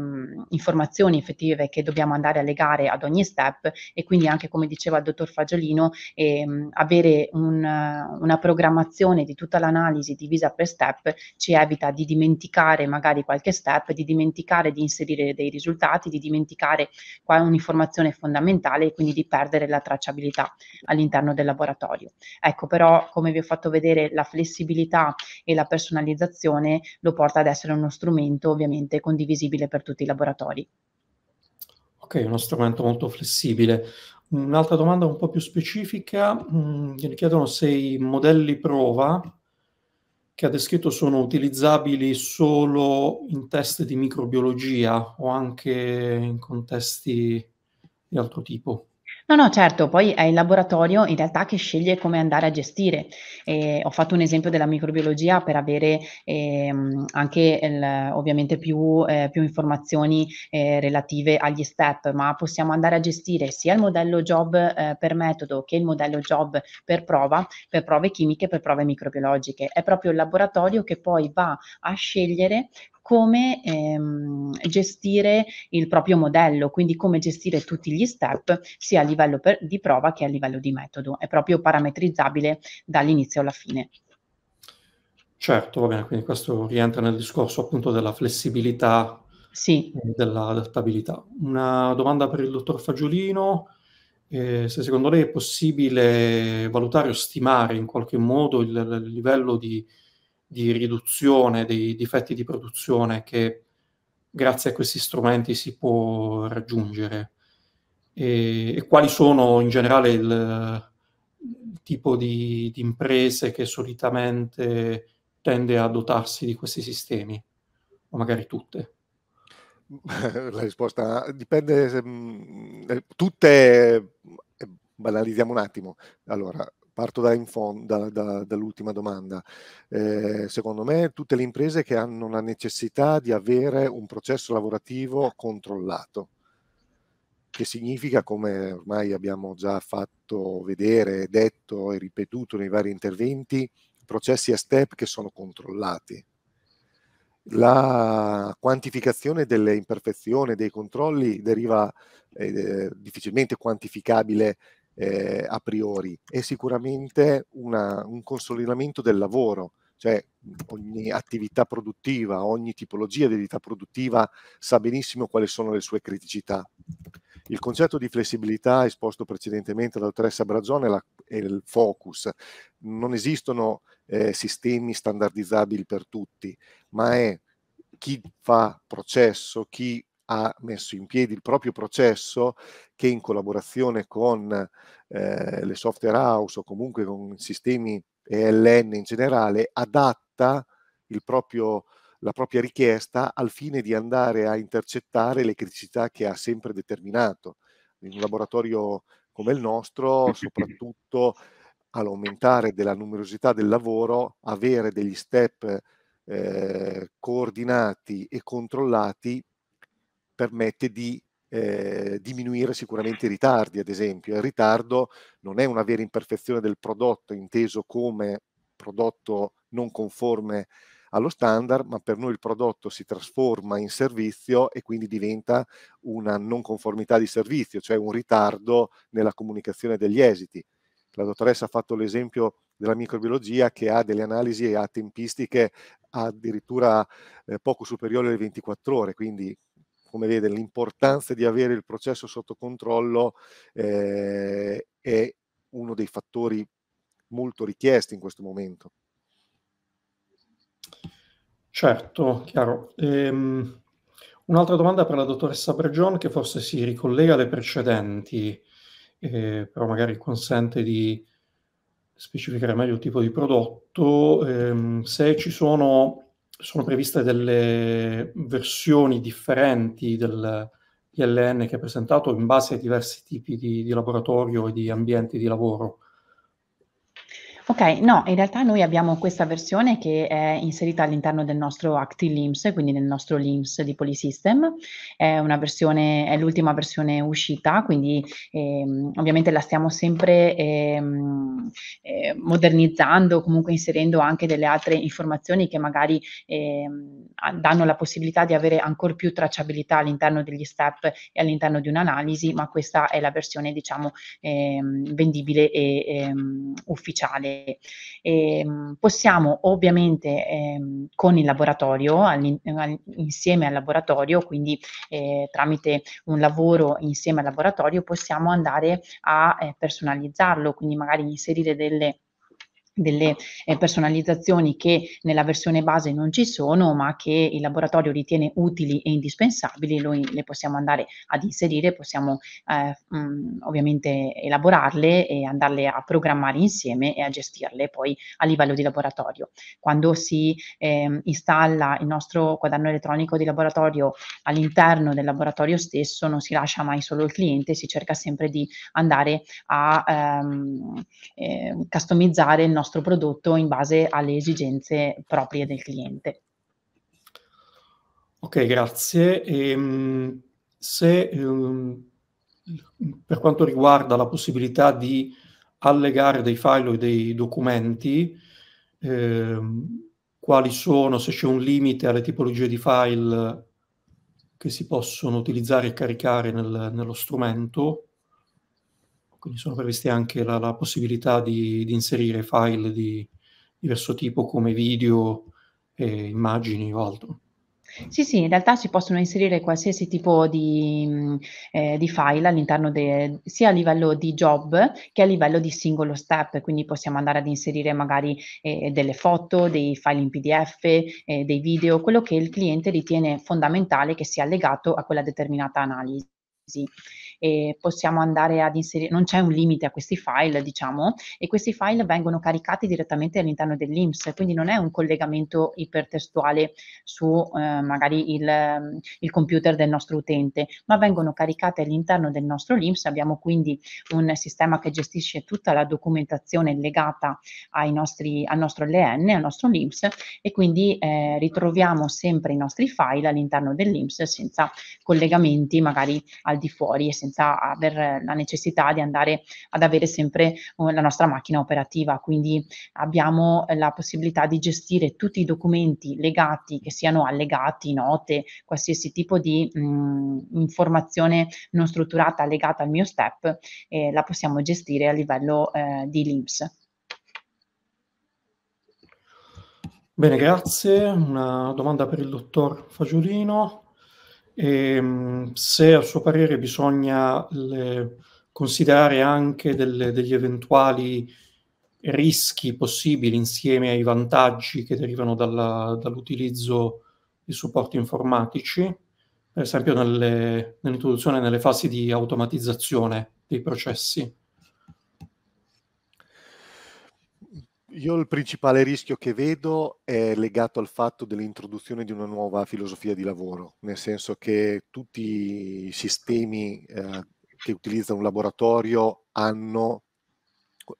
informazioni effettive che dobbiamo andare a legare ad ogni step e quindi anche come diceva il dottor Fagiolino, eh, avere un, una programmazione di tutta l'analisi divisa per step ci evita di dimenticare magari qualche step, di dimenticare di inserire dei risultati, di dimenticare qua un'informazione fondamentale e quindi di perdere la tracciabilità all'interno del laboratorio laboratorio. Ecco però, come vi ho fatto vedere, la flessibilità e la personalizzazione lo porta ad essere uno strumento ovviamente condivisibile per tutti i laboratori. Ok, uno strumento molto flessibile. Un'altra domanda un po' più specifica, mh, mm, mi chiedono se i modelli prova che ha descritto sono utilizzabili solo in test di microbiologia o anche in contesti di altro tipo. No, no, certo, poi è il laboratorio in realtà che sceglie come andare a gestire. Ehm, ho fatto un esempio della microbiologia per avere, ehm, anche el ovviamente più ehm, più informazioni, ehm, relative agli step, ma possiamo andare a gestire sia il modello job, ehm, per metodo che il modello job per prova, per prove chimiche, per prove microbiologiche. È proprio il laboratorio che poi va a scegliere come ehm, gestire il proprio modello, quindi come gestire tutti gli step sia a livello per, di prova che a livello di metodo. È proprio parametrizzabile dall'inizio alla fine. Certo, va bene, quindi questo rientra nel discorso appunto della flessibilità sì. e dell'adattabilità. Una domanda per il dottor Fagiolino. Eh, se secondo lei è possibile valutare o stimare in qualche modo il, il livello di di riduzione dei difetti di produzione che grazie a questi strumenti si può raggiungere e, e quali sono in generale il, il tipo di, di, imprese che solitamente tende a dotarsi di questi sistemi, o magari tutte? La risposta dipende, mm, eh, tutte, eh, banalizziamo un attimo, allora parto da da, da, dall'ultima domanda. Eh, secondo me tutte le imprese che hanno la necessità di avere un processo lavorativo controllato, che significa, come ormai abbiamo già fatto vedere, detto e ripetuto nei vari interventi, processi a step che sono controllati. La quantificazione delle imperfezioni, dei controlli deriva eh, difficilmente quantificabile eh, a priori, è sicuramente una, un consolidamento del lavoro, cioè ogni attività produttiva, ogni tipologia di attività produttiva sa benissimo quali sono le sue criticità. Il concetto di flessibilità esposto precedentemente dalla dottoressa Brazzone è, il focus. Non esistono eh, sistemi standardizzabili per tutti, ma è chi fa processo, chi ha messo in piedi il proprio processo che in collaborazione con eh, le software house o comunque con sistemi ELN in generale adatta proprio, la propria richiesta al fine di andare a intercettare le criticità che ha sempre determinato. In un laboratorio come il nostro, soprattutto all'aumentare della numerosità del lavoro, avere degli step eh, coordinati e controllati permette di eh, diminuire sicuramente i ritardi, ad esempio. Il ritardo non è una vera imperfezione del prodotto inteso come prodotto non conforme allo standard, ma per noi il prodotto si trasforma in servizio e quindi diventa una non conformità di servizio, cioè un ritardo nella comunicazione degli esiti. La dottoressa ha fatto l'esempio della microbiologia che ha delle analisi a tempistiche addirittura eh, poco superiori alle 24 ore, quindi come vede l'importanza di avere il processo sotto controllo eh, è uno dei fattori molto richiesti in questo momento. Certo, chiaro. Ehm, un'altra domanda per la dottoressa Bregion che forse si ricollega alle precedenti, eh, però magari consente di specificare meglio il tipo di prodotto. Ehm, se ci sono sono previste delle versioni differenti del PLN che è presentato in base ai diversi tipi di, di laboratorio e di ambienti di lavoro. Ok, no, in realtà noi abbiamo questa versione che è inserita all'interno del nostro ActiLIMS, quindi nel nostro LIMS di Polysystem. È, versione, è l'ultima versione uscita, quindi ehm, ovviamente la stiamo sempre ehm, eh, modernizzando, comunque inserendo anche delle altre informazioni che magari ehm, danno la possibilità di avere ancora più tracciabilità all'interno degli step e all'interno di un'analisi, ma questa è la versione, diciamo, ehm, vendibile e ehm, ufficiale e, ehm, possiamo ovviamente ehm, con il laboratorio, insieme al laboratorio, quindi eh, tramite un lavoro insieme al laboratorio possiamo andare a eh, personalizzarlo, quindi magari inserire delle delle eh, personalizzazioni che nella versione base non ci sono, ma che il laboratorio ritiene utili e indispensabili, noi le possiamo andare ad inserire, possiamo eh, mh, ovviamente elaborarle e andarle a programmare insieme e a gestirle poi a livello di laboratorio. Quando si eh, installa il nostro quaderno elettronico di laboratorio all'interno del laboratorio stesso, non si lascia mai solo il cliente, si cerca sempre di andare a ehm, eh, customizzare il nostro nostro prodotto in base alle esigenze proprie del cliente. Ok, grazie. E, ehm, se um, per quanto riguarda la possibilità di allegare dei file o dei documenti, eh, quali sono, se c'è un limite alle tipologie di file che si possono utilizzare e caricare nel, nello strumento, quindi sono previste anche la, la possibilità di, di, inserire file di diverso tipo come video, eh, immagini o altro. Sì, sì, in realtà si possono inserire qualsiasi tipo di, eh, di file all'interno de, sia a livello di job che a livello di singolo step, quindi possiamo andare ad inserire magari eh, delle foto, dei file in PDF, eh, dei video, quello che il cliente ritiene fondamentale che sia legato a quella determinata analisi e possiamo andare ad inserire, non c'è un limite a questi file, diciamo, e questi file vengono caricati direttamente all'interno dell'IMS, quindi non è un collegamento ipertestuale su eh, magari il, il, computer del nostro utente, ma vengono caricati all'interno del nostro LIMS, abbiamo quindi un sistema che gestisce tutta la documentazione legata nostri, al nostro LN, al nostro LIMS e quindi eh, ritroviamo sempre i nostri file all'interno dell'IMS senza collegamenti magari al di fuori e senza senza aver la necessità di andare ad avere sempre eh, la nostra macchina operativa. Quindi abbiamo eh, la possibilità di gestire tutti i documenti legati, che siano allegati, note, qualsiasi tipo di mh, mm, informazione non strutturata legata al mio step, eh, la possiamo gestire a livello eh, di LIMS. Bene, grazie. Una domanda per il dottor Fagiolino. E, ehm, se a suo parere bisogna le, considerare anche delle, degli eventuali rischi possibili insieme ai vantaggi che derivano dalla, dall'utilizzo di supporti informatici, per esempio nelle, nell'introduzione nelle fasi di automatizzazione dei processi. Io il principale rischio che vedo è legato al fatto dell'introduzione di una nuova filosofia di lavoro, nel senso che tutti i sistemi eh, che utilizza un laboratorio hanno,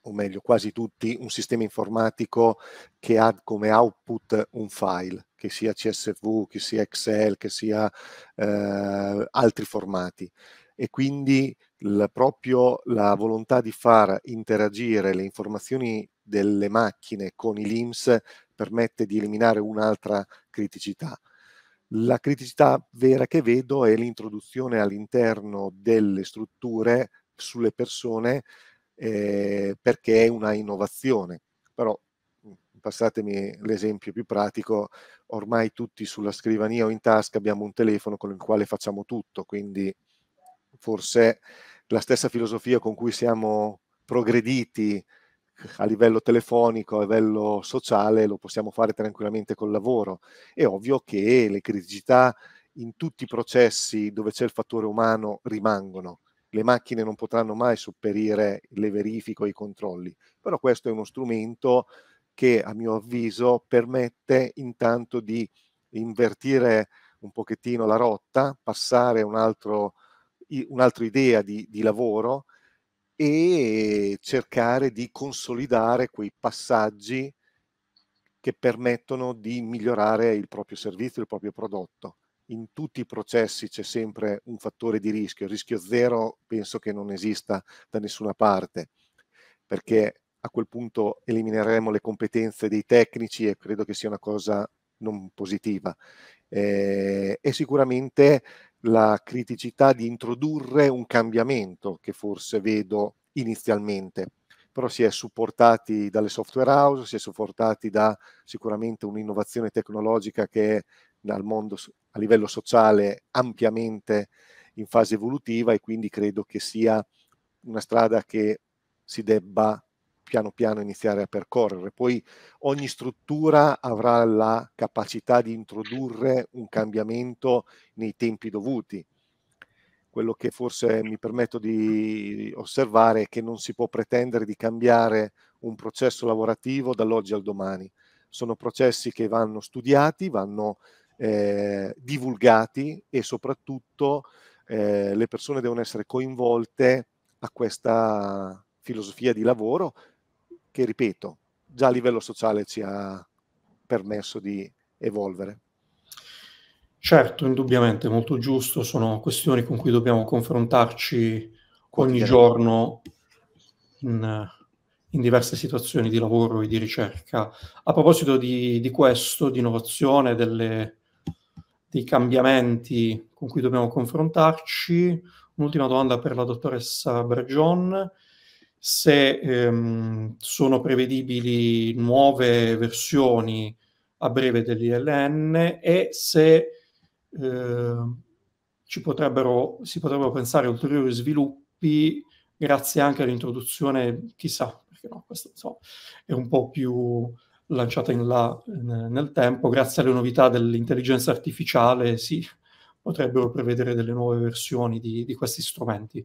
o meglio quasi tutti, un sistema informatico che ha come output un file, che sia CSV, che sia Excel, che sia eh, altri formati. E quindi la, proprio la volontà di far interagire le informazioni delle macchine con i LIMS permette di eliminare un'altra criticità. La criticità vera che vedo è l'introduzione all'interno delle strutture sulle persone eh, perché è una innovazione. Però mm, passatemi l'esempio più pratico, ormai tutti sulla scrivania o in tasca abbiamo un telefono con il quale facciamo tutto, quindi forse la stessa filosofia con cui siamo progrediti a livello telefonico, a livello sociale, lo possiamo fare tranquillamente col lavoro. È ovvio che le criticità in tutti i processi dove c'è il fattore umano rimangono. Le macchine non potranno mai superire le verifiche o i controlli, però questo è uno strumento che a mio avviso permette intanto di invertire un pochettino la rotta, passare un un'altra idea di, di lavoro e cercare di consolidare quei passaggi che permettono di migliorare il proprio servizio, il proprio prodotto. In tutti i processi c'è sempre un fattore di rischio, il rischio zero penso che non esista da nessuna parte, perché a quel punto elimineremo le competenze dei tecnici e credo che sia una cosa non positiva. Eh, e sicuramente la criticità di introdurre un cambiamento che forse vedo inizialmente, però si è supportati dalle software house, si è supportati da sicuramente un'innovazione tecnologica che è dal mondo a livello sociale ampiamente in fase evolutiva e quindi credo che sia una strada che si debba piano piano iniziare a percorrere. Poi ogni struttura avrà la capacità di introdurre un cambiamento nei tempi dovuti. Quello che forse mi permetto di osservare è che non si può pretendere di cambiare un processo lavorativo dall'oggi al domani. Sono processi che vanno studiati, vanno eh, divulgati e soprattutto eh, le persone devono essere coinvolte a questa filosofia di lavoro che, ripeto, già a livello sociale ci ha permesso di evolvere. Certo, indubbiamente, molto giusto, sono questioni con cui dobbiamo confrontarci ogni giorno in, in diverse situazioni di lavoro e di ricerca. A proposito di, di questo, di innovazione, delle, dei cambiamenti con cui dobbiamo confrontarci, un'ultima domanda per la dottoressa Bergion se ehm, sono prevedibili nuove versioni a breve dell'ILN e se eh, ci potrebbero, si potrebbero pensare ulteriori sviluppi grazie anche all'introduzione, chissà, perché no, questo insomma, è un po' più lanciata in là nel tempo, grazie alle novità dell'intelligenza artificiale si sì, potrebbero prevedere delle nuove versioni di, di questi strumenti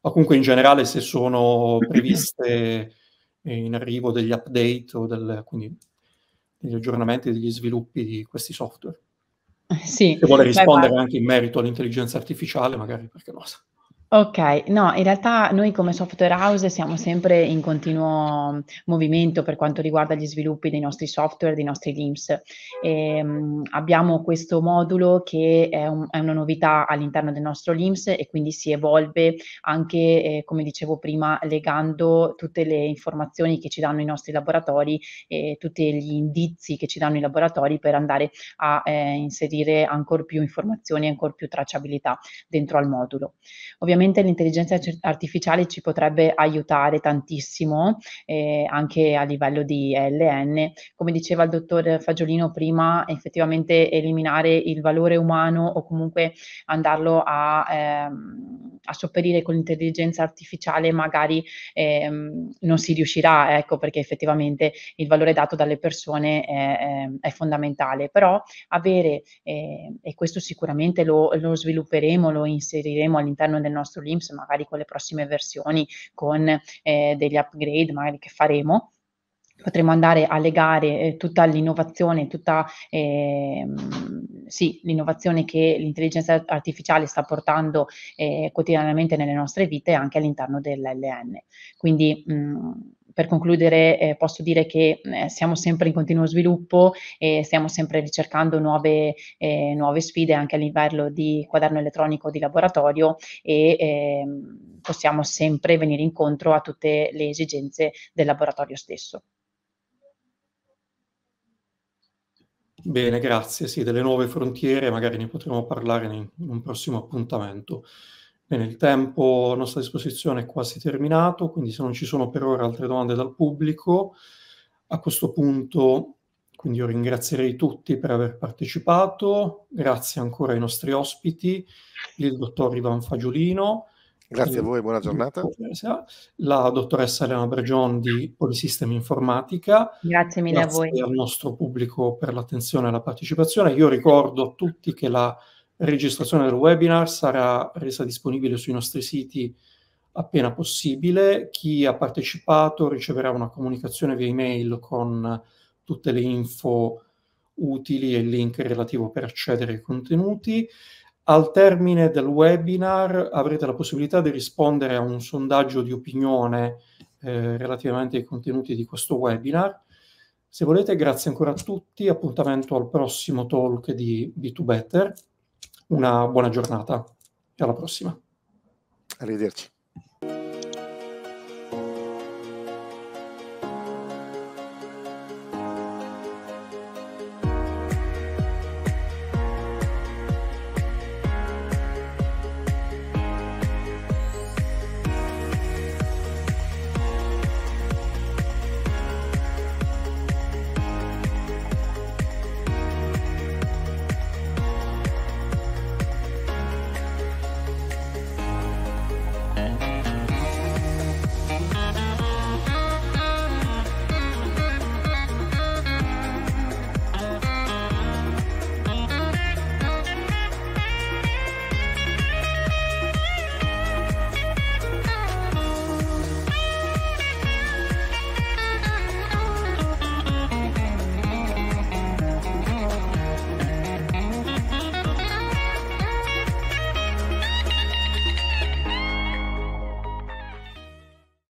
o comunque in generale se sono previste eh, in arrivo degli update o del, quindi degli aggiornamenti degli sviluppi di questi software. Sì, se vuole rispondere beh, anche in merito all'intelligenza artificiale, magari perché lo no. sa. Ok, no, in realtà noi come software house siamo sempre in continuo movimento per quanto riguarda gli sviluppi dei nostri software, dei nostri LIMS. Ehm, abbiamo questo modulo che è, un, è una novità all'interno del nostro LIMS e quindi si evolve anche, eh, come dicevo prima, legando tutte le informazioni che ci danno i nostri laboratori e tutti gli indizi che ci danno i laboratori per andare a eh, inserire ancora più informazioni, ancora più tracciabilità dentro al modulo. Ovviamente ovviamente l'intelligenza artificiale ci potrebbe aiutare tantissimo eh, anche a livello di LN. Come diceva il dottor Fagiolino prima, effettivamente eliminare il valore umano o comunque andarlo a, ehm, a sopperire con l'intelligenza artificiale magari ehm, non si riuscirà, ecco perché effettivamente il valore dato dalle persone è, ehm, è fondamentale. Però avere, eh, e questo sicuramente lo, lo svilupperemo, lo inseriremo all'interno del nostro rimasto l'Inps, magari con le prossime versioni, con eh, degli upgrade magari che faremo potremo andare a legare eh, tutta l'innovazione, tutta eh, sì, l'innovazione che l'intelligenza artificiale sta portando eh, quotidianamente nelle nostre vite anche all'interno dell'LN. Quindi mh, mm, per concludere eh, posso dire che eh, siamo sempre in continuo sviluppo e stiamo sempre ricercando nuove, eh, nuove sfide anche a livello di quaderno elettronico di laboratorio e ehm, possiamo sempre venire incontro a tutte le esigenze del laboratorio stesso. Bene, grazie. Sì, delle nuove frontiere magari ne potremo parlare in un prossimo appuntamento. Bene, il tempo a nostra disposizione è quasi terminato, quindi se non ci sono per ora altre domande dal pubblico, a questo punto quindi io ringrazierei tutti per aver partecipato, grazie ancora ai nostri ospiti, il dottor Ivan Fagiolino. Grazie a voi, buona giornata. La dottoressa Elena Bregion di Polisistemi Informatica. Grazie mille grazie a voi. Grazie al nostro pubblico per l'attenzione e la partecipazione. Io ricordo a tutti che la registrazione del webinar sarà resa disponibile sui nostri siti appena possibile. Chi ha partecipato riceverà una comunicazione via email con tutte le info utili e il link relativo per accedere ai contenuti. Al termine del webinar avrete la possibilità di rispondere a un sondaggio di opinione eh, relativamente ai contenuti di questo webinar. Se volete, grazie ancora a tutti, appuntamento al prossimo talk di B2Better una buona giornata e alla prossima. Arrivederci.